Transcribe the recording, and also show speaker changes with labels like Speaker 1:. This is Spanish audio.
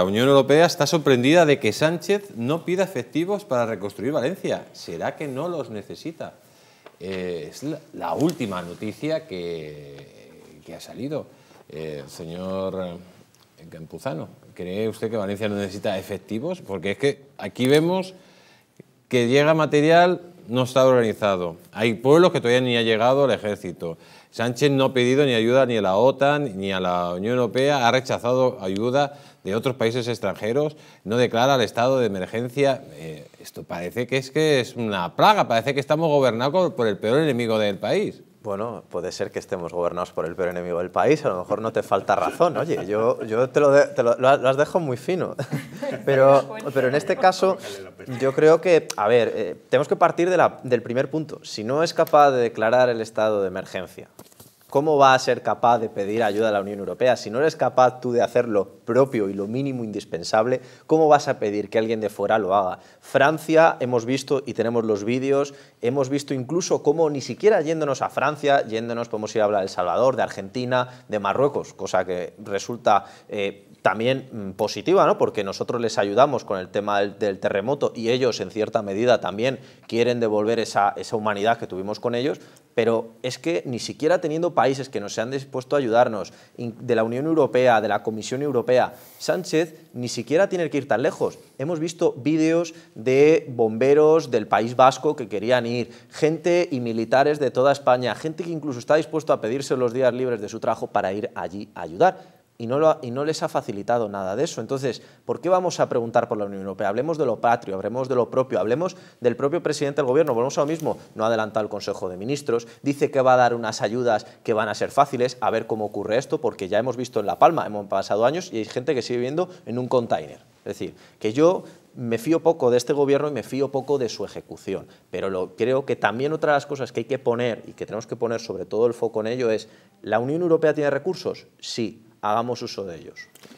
Speaker 1: La Unión Europea está sorprendida de que Sánchez no pida efectivos para reconstruir Valencia. ¿Será que no los necesita? Eh, es la, última noticia que, ha salido. Eh, señor eh, Campuzano, ¿cree usted que Valencia no necesita efectivos? Porque es que aquí vemos que llega material no está organizado. Hay pueblos que todavía ni ha llegado el ejército. Sánchez no ha pedido ni ayuda ni a la OTAN ni a la Unión Europea, ha rechazado ayuda de otros países extranjeros, no declara el estado de emergencia. Eh, esto parece que es, que es una
Speaker 2: plaga, parece que estamos gobernados por el peor enemigo del país. Bueno, puede ser que estemos gobernados por el peor enemigo del país, a lo mejor no te falta razón, oye, yo, yo te, lo, lo, has dejado muy fino. Pero, en este caso, yo creo que, a ver, eh, tenemos que partir del primer punto. Si no es capaz de declarar el estado de emergencia, ¿cómo va a ser capaz de pedir ayuda a la Unión Europea? Si no eres capaz tú de hacer lo propio y lo mínimo indispensable, ¿cómo vas a pedir que alguien de fuera lo haga? Francia, hemos visto y tenemos los vídeos, hemos visto incluso cómo ni siquiera yéndonos a Francia, yéndonos, podemos ir a hablar de El Salvador, de Argentina, de Marruecos, cosa que resulta eh, también mm, positiva, ¿no? porque nosotros les ayudamos con el tema del, terremoto y ellos en cierta medida también quieren devolver esa, humanidad que tuvimos con ellos, pero es que ni siquiera teniendo países que nos se han dispuesto a ayudarnos, de la Unión Europea, de la Comisión Europea. Sánchez ni siquiera tiene que ir tan lejos. Hemos visto vídeos de bomberos del País Vasco que querían ir, gente y militares de toda España, gente que incluso está dispuesto a pedirse los días libres de su trabajo para ir allí a ayudar y no, les ha facilitado nada de eso. Entonces, ¿por qué vamos a preguntar por la Unión Europea? Hablemos de lo patrio, hablemos de lo propio, hablemos del propio presidente del gobierno. Volvemos a lo mismo, no ha adelantado el Consejo de Ministros, dice que va a dar unas ayudas que van a ser fáciles, a ver cómo ocurre esto, porque ya hemos visto en La Palma, hemos pasado años y hay gente que sigue viviendo en un container. Es decir, que yo me fío poco de este gobierno y me fío poco de su ejecución. Pero creo que también otra de las cosas que hay que poner y que tenemos que poner sobre todo el foco en ello es, ¿la Unión Europea tiene recursos? Sí hagamos uso de ellos.